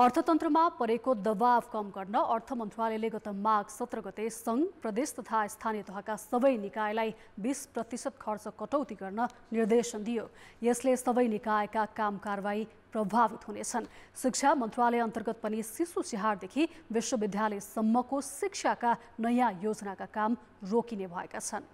अर्थतन्त्रमा परेको दबाव कम गर्न अर्थ मन्त्रालयले गत माघ सत्र गते सङ्घ प्रदेश तथा स्थानीय तहका सबै निकायलाई बिस प्रतिशत खर्च कटौती गर्न निर्देशन दियो यसले सबै निकायका काम कारवाही प्रभावित हुनेछन् शिक्षा मन्त्रालय अन्तर्गत पनि शिशु सिहारदेखि विश्वविद्यालयसम्मको शिक्षाका नयाँ योजनाका काम रोकिने भएका छन्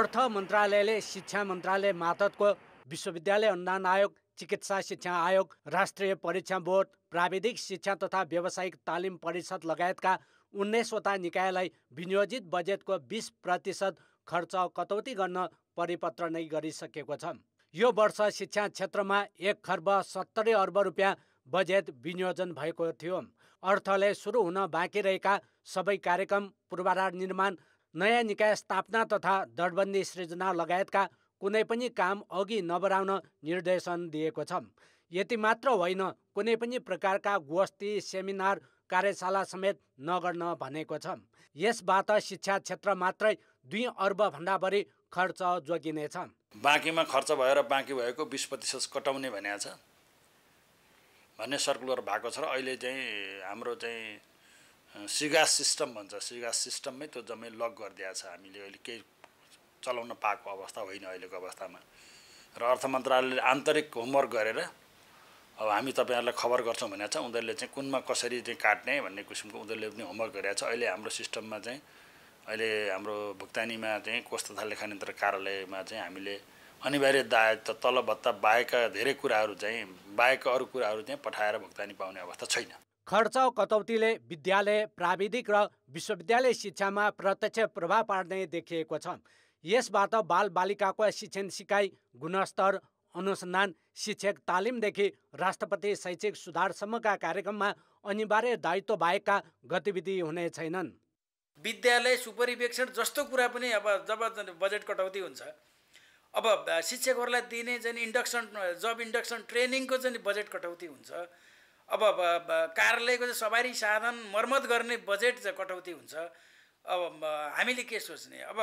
अर्थ मन्त्रालयले शिक्षा मन्त्रालय मातको विश्वविद्यालय अनुदान आयोग चिकित्सा शिक्षा आयोग राष्ट्रिय परीक्षा बोर्ड प्राविधिक शिक्षा तथा व्यावसायिक तालिम परिषद लगायतका उन्नाइसवटा निकायलाई विनियोजित बजेटको बिस प्रतिशत खर्च कटौती गर्न परिपत्र नै गरिसकेको छ यो वर्ष शिक्षा क्षेत्रमा एक खर्ब सत्तरी अर्ब रुपियाँ बजेट विनियोजन भएको थियो अर्थले सुरु हुन बाँकी रहेका सबै कार्यक्रम पूर्वाधार निर्माण नयाँ निकाय स्थापना तथा दरबन्दी सृजना लगायतका कुनै पनि काम अघि नबढाउन निर्देशन दिएको छ यति मात्र होइन कुनै पनि प्रकारका गोष्ठी सेमिनार कार्यशाला समेत नगर्न भनेको छ यसबाट शिक्षा क्षेत्र मात्रै दुई अर्बभन्दा बढी खर्च जोगिनेछ बाँकीमा खर्च भएर बाँकी भएको बिस प्रतिशत कटाउने भनेको छ भन्ने सर्कुलर भएको छ र अहिले चाहिँ हाम्रो चाहिँ सिगास सिस्टम भन्छ सिगास सिस्टममै त्यो जम्मै लक गरिदिएको छ हामीले अहिले केही चलाउन पाएको अवस्था होइन अहिलेको अवस्थामा र अर्थ मन्त्रालयले आन्तरिक होमवर्क गरेर अब हामी तपाईँहरूलाई खबर गर्छौँ भनेको छ उनीहरूले चाहिँ कुनमा कसरी चाहिँ काट्ने भन्ने किसिमको उनीहरूले पनि होमवर्क गरेको छ अहिले हाम्रो सिस्टममा चाहिँ अहिले हाम्रो भुक्तानीमा चाहिँ कोष तथा लेखान्तर कार्यालयमा चाहिँ हामीले अनिवार्य दाय त तल भत्ता बाहेक धेरै कुराहरू चाहिँ बाहेक अरू कुराहरू चाहिँ पठाएर भुक्तानी पाउने अवस्था छैन खर्च कटौतीले विद्यालय प्राविधिक र विश्वविद्यालय शिक्षामा प्रत्यक्ष प्रभाव पार्ने देखिएको छ यसबाट बाल बालिकाको शिक्षण सिकाइ गुणस्तर अनुसन्धान शिक्षक तालिमदेखि राष्ट्रपति शैक्षिक सुधारसम्मका कार्यक्रममा अनिवार्य दायित्व बाहेकका गतिविधि हुने छैनन् विद्यालय सुपरिवेक्षण जस्तो कुरा पनि अब जब बजेट कटौती हुन्छ अब शिक्षकहरूलाई दिने जाने इन्डक्सन जब इन्डक्सन ट्रेनिङको चाहिँ बजेट कटौती हुन्छ अब कार्यालयको चाहिँ सवारी साधन मर्मत गर्ने बजेट कटौती हुन्छ अब हामीले के सोच्ने अब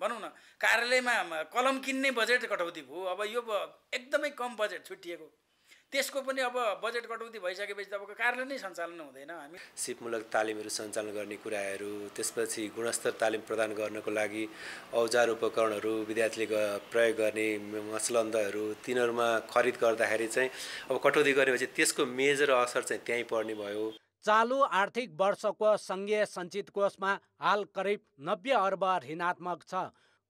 भनौँ न कार्यालयमा कलम किन्ने बजेट कटौती भयो अब यो एकदमै कम बजेट छुट्टिएको त्यसको पनि अब बजेट कटौती भइसकेपछि तपाईँको कार्यालय नै सञ्चालन हुँदैन हामी सिपमूलक तालिमहरू सञ्चालन गर्ने कुराहरू त्यसपछि गुणस्तर तालिम प्रदान गर्नको लागि औजार उपकरणहरू विद्यार्थीले प्रयोग गर्ने मसलन्दहरू तिनीहरूमा खरिद गर्दाखेरि चाहिँ अब कटौती गरेपछि त्यसको मेजर असर चाहिँ त्यहीँ पर्ने भयो चालु आर्थिक वर्षको सङ्घीय सञ्चित कोषमा हाल करिब नब्बे अर्ब ऋणात्मक छ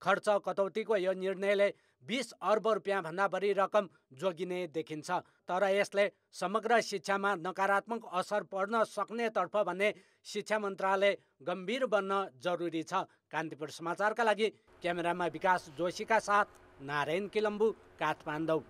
खर्च कटौतीको यो निर्णयले बिस अर्ब रुपियाँभन्दा बढी रकम जोगिने देखिन्छ तर यसले समग्र शिक्षामा नकारात्मक असर पर्न सक्नेतर्फ भने शिक्षा मन्त्रालय गम्भीर बन्न जरुरी छ कान्तिपुर समाचारका लागि क्यामेरामा विकास जोशीका साथ नारायण किलम्बु काठमाडौँ